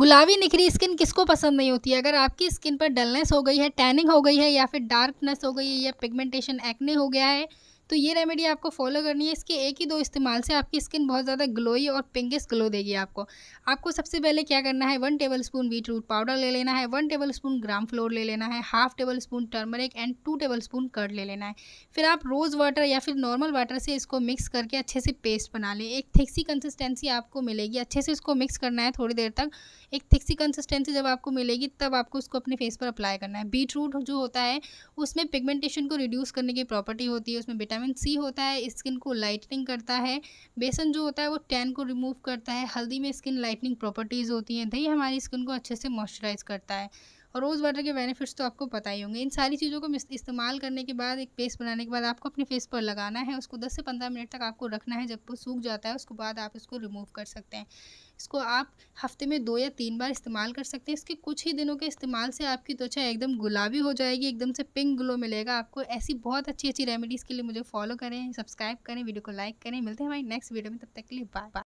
गुलाबी निखरी स्किन किसको पसंद नहीं होती है अगर आपकी स्किन पर डलनेस हो गई है टैनिंग हो गई है या फिर डार्कनेस हो गई है या पिगमेंटेशन एक्ने हो गया है तो ये रेमेडी आपको फॉलो करनी है इसके एक ही दो इस्तेमाल से आपकी स्किन बहुत ज़्यादा ग्लोई और पिंकिस ग्लो देगी आपको आपको सबसे पहले क्या करना है one tablespoon beetroot powder ले लेना है one tablespoon gram flour ले लेना है half tablespoon turmeric and two tablespoon curd ले लेना है फिर आप रोज़ वाटर या फिर नॉर्मल वाटर से इसको मिक्स करके अच्छे से पेस्ट बना लें एक थिक्सी कंसिस्टेंसी आपको मिलेगी अच्छे से इसको मिक्स करना है थोड़ी देर तक एक थिक्सी कंसिस्टेंसी जब आपको मिलेगी तब आपको इसको अपने फेस पर अप्लाई करना है बीट रूट जो होता है उसमें पिगमेंटेशन को रिड्यूस करने की प्रॉपर्टी होती है उसमें विटामिन विटामिन सी होता है स्किन को लाइटनिंग करता है बेसन जो होता है वो टैन को रिमूव करता है हल्दी में स्किन लाइटनिंग प्रॉपर्टीज़ होती हैं दही तो हमारी स्किन को अच्छे से मॉइस्चराइज करता है और रोज़ वाटर के बेनिफिट्स तो आपको पता ही होंगे इन सारी चीज़ों को इस्तेमाल करने के बाद एक पेस्ट बनाने के बाद आपको अपने फेस पर लगाना है उसको 10 से 15 मिनट तक आपको रखना है जब वो सूख जाता है उसके बाद आप इसको रिमूव कर सकते हैं इसको आप हफ्ते में दो या तीन बार इस्तेमाल कर सकते हैं इसके कुछ ही दिनों के इस्तेमाल से आपकी त्वचा एकदम गुलाबी हो जाएगी एकदम से पिंक ग्लो मिलेगा आपको ऐसी बहुत अच्छी अच्छी रेमेडीज़ के लिए मुझे फॉलो करें सब्सक्राइब करें वीडियो को लाइक करें मिलते हैं हमारी नेक्स्ट वीडियो में तब तक के लिए बाय बाय